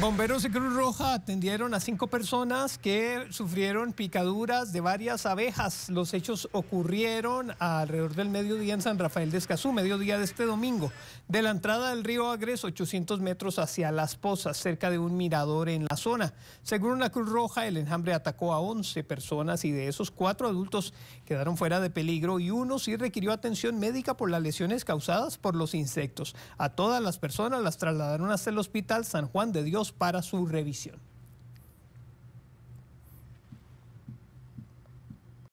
Bomberos de Cruz Roja atendieron a cinco personas que sufrieron picaduras de varias abejas. Los hechos ocurrieron alrededor del mediodía en San Rafael de Escazú, mediodía de este domingo, de la entrada del río Agres, 800 metros hacia Las Pozas, cerca de un mirador en la zona. Según la Cruz Roja, el enjambre atacó a 11 personas y de esos cuatro adultos quedaron fuera de peligro y uno sí requirió atención médica por las lesiones causadas por los insectos. A todas las personas las trasladaron hasta el hospital San Juan de Dios para su revisión.